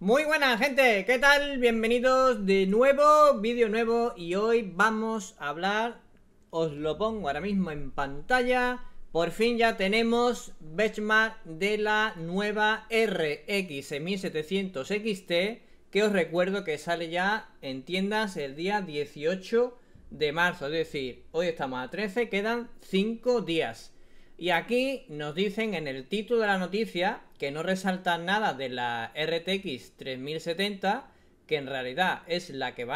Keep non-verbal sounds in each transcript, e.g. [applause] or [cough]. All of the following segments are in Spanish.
Muy buenas gente, ¿qué tal? Bienvenidos de nuevo, vídeo nuevo y hoy vamos a hablar, os lo pongo ahora mismo en pantalla, por fin ya tenemos benchmark de la nueva RX 1700 XT que os recuerdo que sale ya en tiendas el día 18 de marzo, es decir, hoy estamos a 13, quedan 5 días. Y aquí nos dicen en el título de la noticia que no resalta nada de la RTX 3070, que en realidad es la que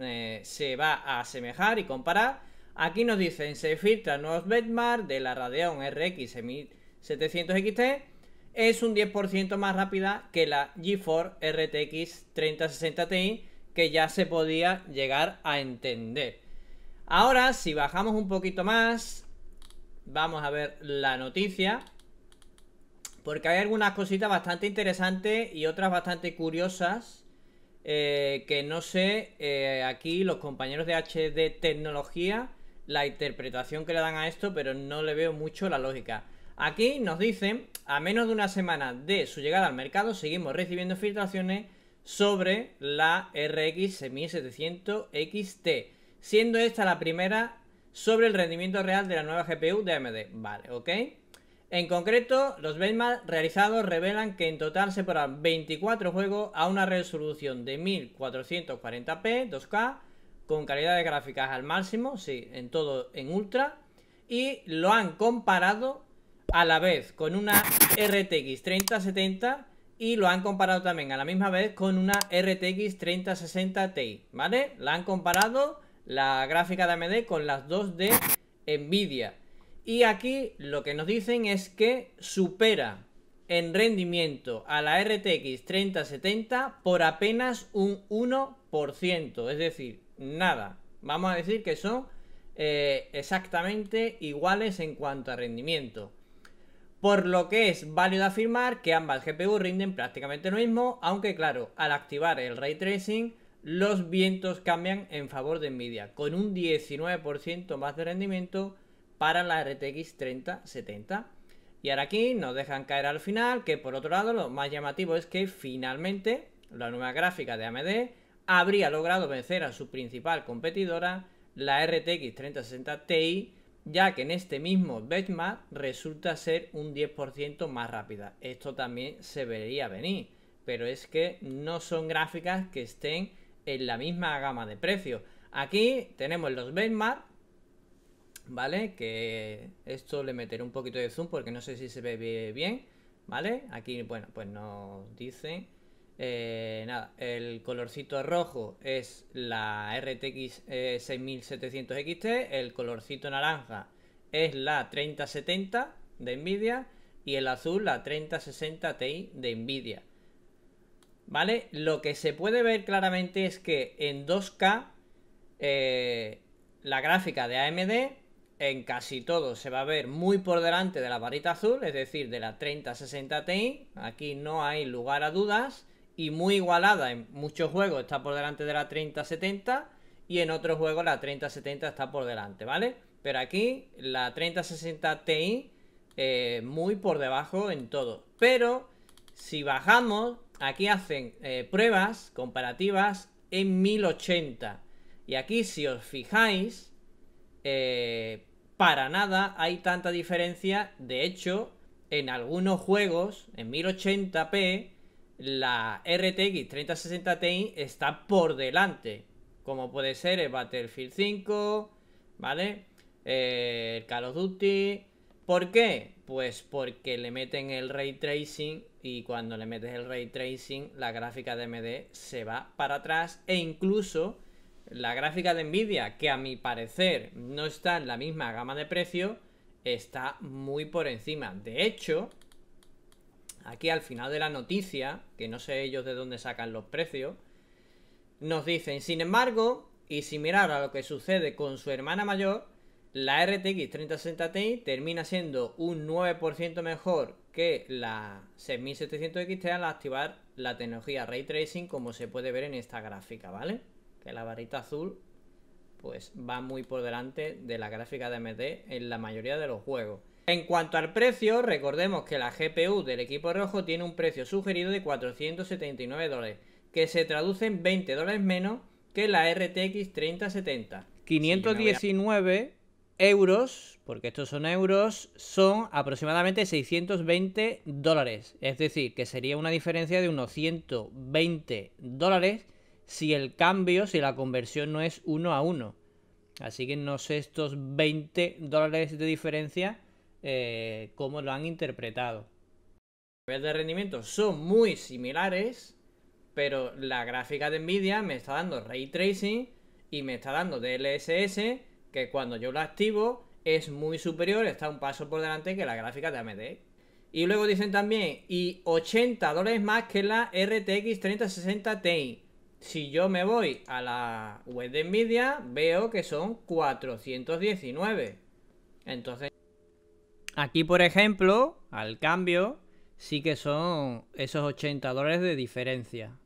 eh, se va a asemejar y comparar. Aquí nos dicen, se filtra nuevos benchmark de la Radeon RX 1700 XT, es un 10% más rápida que la GeForce RTX 3060 Ti, que ya se podía llegar a entender. Ahora, si bajamos un poquito más, Vamos a ver la noticia. Porque hay algunas cositas bastante interesantes y otras bastante curiosas. Eh, que no sé, eh, aquí los compañeros de HD Tecnología, la interpretación que le dan a esto, pero no le veo mucho la lógica. Aquí nos dicen, a menos de una semana de su llegada al mercado, seguimos recibiendo filtraciones sobre la RX 6700 XT, siendo esta la primera sobre el rendimiento real de la nueva GPU de AMD. Vale, ok. En concreto, los benchmarks realizados revelan que en total se podrán 24 juegos a una resolución de 1440p, 2K, con calidad de gráficas al máximo, sí, en todo en ultra, y lo han comparado a la vez con una RTX 3070 y lo han comparado también a la misma vez con una RTX 3060 Ti, ¿vale? La han comparado la gráfica de AMD con las dos de Nvidia. Y aquí lo que nos dicen es que supera en rendimiento a la RTX 3070 por apenas un 1%, es decir, nada. Vamos a decir que son eh, exactamente iguales en cuanto a rendimiento. Por lo que es válido afirmar que ambas GPU rinden prácticamente lo mismo, aunque claro, al activar el ray tracing los vientos cambian en favor de Nvidia, con un 19% más de rendimiento para la RTX 3070. Y ahora aquí nos dejan caer al final, que por otro lado lo más llamativo es que finalmente la nueva gráfica de AMD habría logrado vencer a su principal competidora, la RTX 3060 Ti, ya que en este mismo benchmark resulta ser un 10% más rápida. Esto también se vería venir, pero es que no son gráficas que estén en la misma gama de precios. Aquí tenemos los benchmark, ¿vale? Que esto le meteré un poquito de zoom porque no sé si se ve bien, ¿vale? Aquí, bueno, pues nos dice... Eh, nada, el colorcito rojo es la RTX 6700 XT, el colorcito naranja es la 3070 de Nvidia y el azul la 3060 Ti de Nvidia. ¿vale? Lo que se puede ver claramente es que en 2K eh, la gráfica de AMD en casi todo se va a ver muy por delante de la varita azul, es decir, de la 3060 Ti, aquí no hay lugar a dudas, y muy igualada en muchos juegos está por delante de la 3070 y en otros juegos la 3070 está por delante, ¿vale? Pero aquí la 3060 Ti eh, muy por debajo en todo. Pero si bajamos aquí hacen eh, pruebas comparativas en 1080. Y aquí, si os fijáis, eh, para nada hay tanta diferencia. De hecho, en algunos juegos, en 1080p, la RTX 3060 Ti está por delante. Como puede ser el Battlefield 5, ¿vale? Eh, el Call of Duty, ¿Por qué? Pues porque le meten el ray tracing y cuando le metes el ray tracing la gráfica de MD se va para atrás e incluso la gráfica de Nvidia, que a mi parecer no está en la misma gama de precio, está muy por encima. De hecho, aquí al final de la noticia, que no sé ellos de dónde sacan los precios, nos dicen, sin embargo, y si mirar a lo que sucede con su hermana mayor, la RTX 3060 Ti termina siendo un 9% mejor que la 6700 XT al activar la tecnología Ray Tracing como se puede ver en esta gráfica, ¿vale? Que la varita azul pues va muy por delante de la gráfica de AMD en la mayoría de los juegos. En cuanto al precio, recordemos que la GPU del equipo rojo tiene un precio sugerido de 479 dólares, que se traduce en 20 dólares menos que la RTX 3070. 519 euros, porque estos son euros, son aproximadamente 620 dólares. Es decir, que sería una diferencia de unos 120 dólares si el cambio, si la conversión no es uno a uno. Así que no sé estos 20 dólares de diferencia eh, cómo lo han interpretado. Los niveles de rendimiento son muy similares, pero la gráfica de Nvidia me está dando ray tracing y me está dando DLSS que cuando yo lo activo es muy superior, está un paso por delante que la gráfica de AMD. Y luego dicen también, y 80 dólares más que la RTX 3060 Ti. Si yo me voy a la web de Nvidia, veo que son 419. Entonces... Aquí, por ejemplo, al cambio, sí que son esos 80 dólares de diferencia.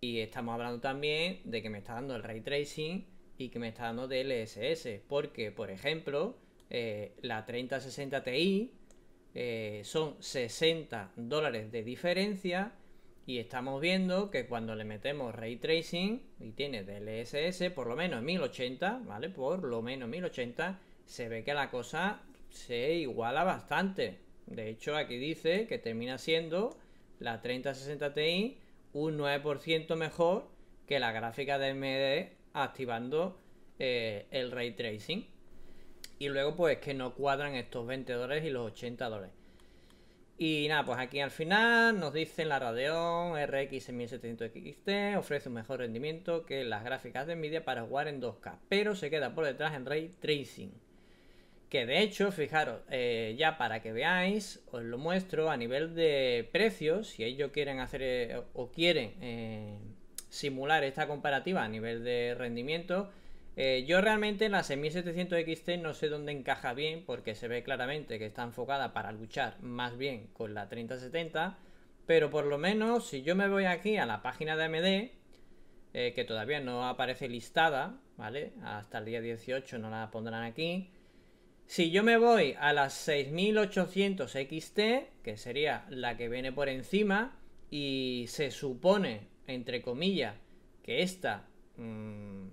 Y estamos hablando también de que me está dando el ray tracing y que me está dando DLSS. Porque, por ejemplo, eh, la 3060 Ti eh, son 60 dólares de diferencia. Y estamos viendo que cuando le metemos ray tracing y tiene DLSS, por lo menos 1080, ¿vale? Por lo menos 1080, se ve que la cosa se iguala bastante. De hecho, aquí dice que termina siendo la 3060 Ti un 9% mejor que la gráfica de MD activando eh, el ray tracing. Y luego pues que no cuadran estos 20 dólares y los 80 dólares. Y nada, pues aquí al final nos dicen la Radeon RX 1700 XT ofrece un mejor rendimiento que las gráficas de media para jugar en 2K, pero se queda por detrás en Ray Tracing. Que de hecho, fijaros, eh, ya para que veáis, os lo muestro a nivel de precios, si ellos quieren hacer eh, o quieren simular esta comparativa a nivel de rendimiento. Eh, yo realmente la 6700 XT no sé dónde encaja bien porque se ve claramente que está enfocada para luchar más bien con la 3070, pero por lo menos si yo me voy aquí a la página de AMD, eh, que todavía no aparece listada, ¿vale? Hasta el día 18 no la pondrán aquí. Si yo me voy a las 6800 XT, que sería la que viene por encima, y se supone entre comillas, que esta mm,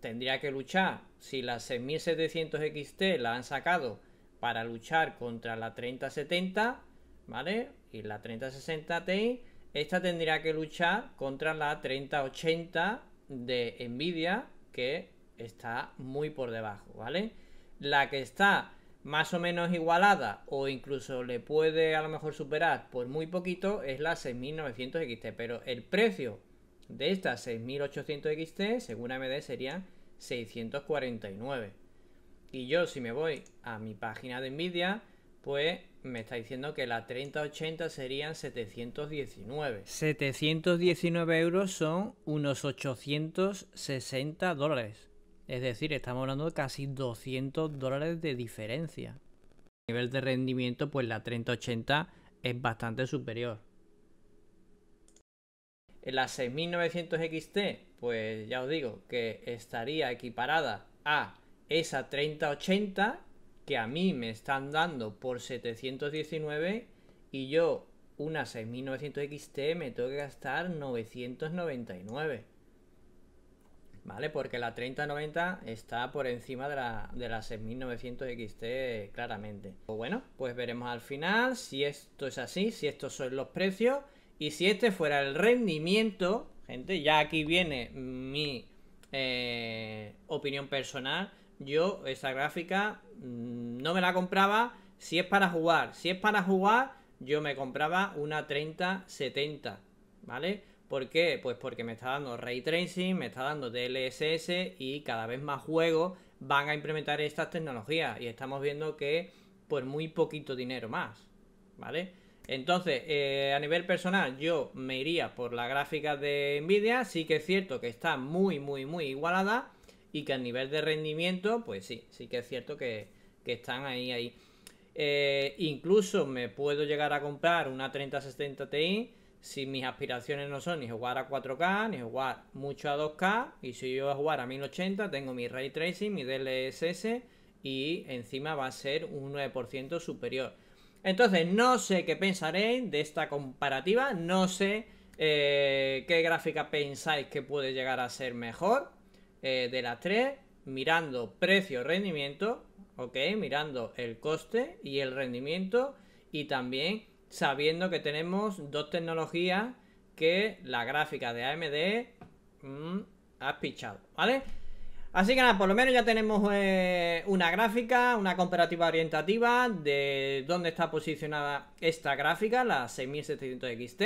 tendría que luchar si la 6700 XT la han sacado para luchar contra la 3070, ¿vale? Y la 3060 Ti, esta tendría que luchar contra la 3080 de Nvidia, que está muy por debajo, ¿vale? La que está más o menos igualada o incluso le puede a lo mejor superar por muy poquito es la 6900 XT, pero el precio de esta 6800 XT según AMD sería 649. Y yo si me voy a mi página de Nvidia, pues me está diciendo que la 3080 serían 719. 719 euros son unos 860 dólares. Es decir, estamos hablando de casi 200 dólares de diferencia. A nivel de rendimiento, pues la 3080 es bastante superior. La 6900 XT, pues ya os digo que estaría equiparada a esa 3080 que a mí me están dando por 719 y yo una 6900 XT me tengo que gastar 999. ¿vale? Porque la 3090 está por encima de la, 6900 XT claramente. Pues bueno, pues veremos al final si esto es así, si estos son los precios y si este fuera el rendimiento, gente, ya aquí viene mi eh, opinión personal. Yo esa gráfica mm, no me la compraba si es para jugar. Si es para jugar, yo me compraba una 3070, ¿vale? ¿Por qué? Pues porque me está dando ray tracing, me está dando DLSS y cada vez más juegos van a implementar estas tecnologías y estamos viendo que por muy poquito dinero más, ¿vale? Entonces, eh, a nivel personal, yo me iría por la gráfica de Nvidia, sí que es cierto que está muy, muy, muy igualada y que a nivel de rendimiento, pues sí, sí que es cierto que, están ahí, ahí. Eh, incluso me puedo llegar a comprar una 3070 Ti si mis aspiraciones no son ni jugar a 4K, ni jugar mucho a 2K, y si yo voy a jugar a 1080, tengo mi ray tracing, mi DLSS, y encima va a ser un 9% superior. Entonces, no sé qué pensaréis de esta comparativa, no sé eh, qué gráfica pensáis que puede llegar a ser mejor eh, de las tres, mirando precio-rendimiento, ok, mirando el coste y el rendimiento, y también sabiendo que tenemos dos tecnologías que la gráfica de AMD mm, has ha pichado, ¿vale? Así que nada, por lo menos ya tenemos eh, una gráfica, una comparativa orientativa de dónde está posicionada esta gráfica, la 6700 XT,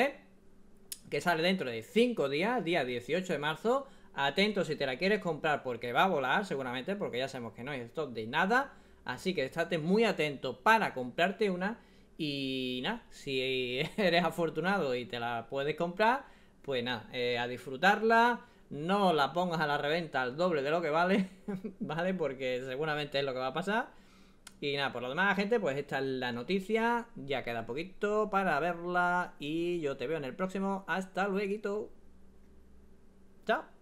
que sale dentro de 5 días, día 18 de marzo. Atento si te la quieres comprar porque va a volar seguramente, porque ya sabemos que no hay stock de nada. Así que estate muy atento para comprarte una y nada, si [laughs] eres afortunado y te la puedes comprar, pues nada, eh, a disfrutarla. No la pongas a la reventa al doble de lo que vale, [laughs] ¿vale? Porque seguramente es lo que va a pasar. Y nada, por lo demás, gente, pues esta es la noticia. Ya queda poquito para verla. Y yo te veo en el próximo. Hasta luego. Chao.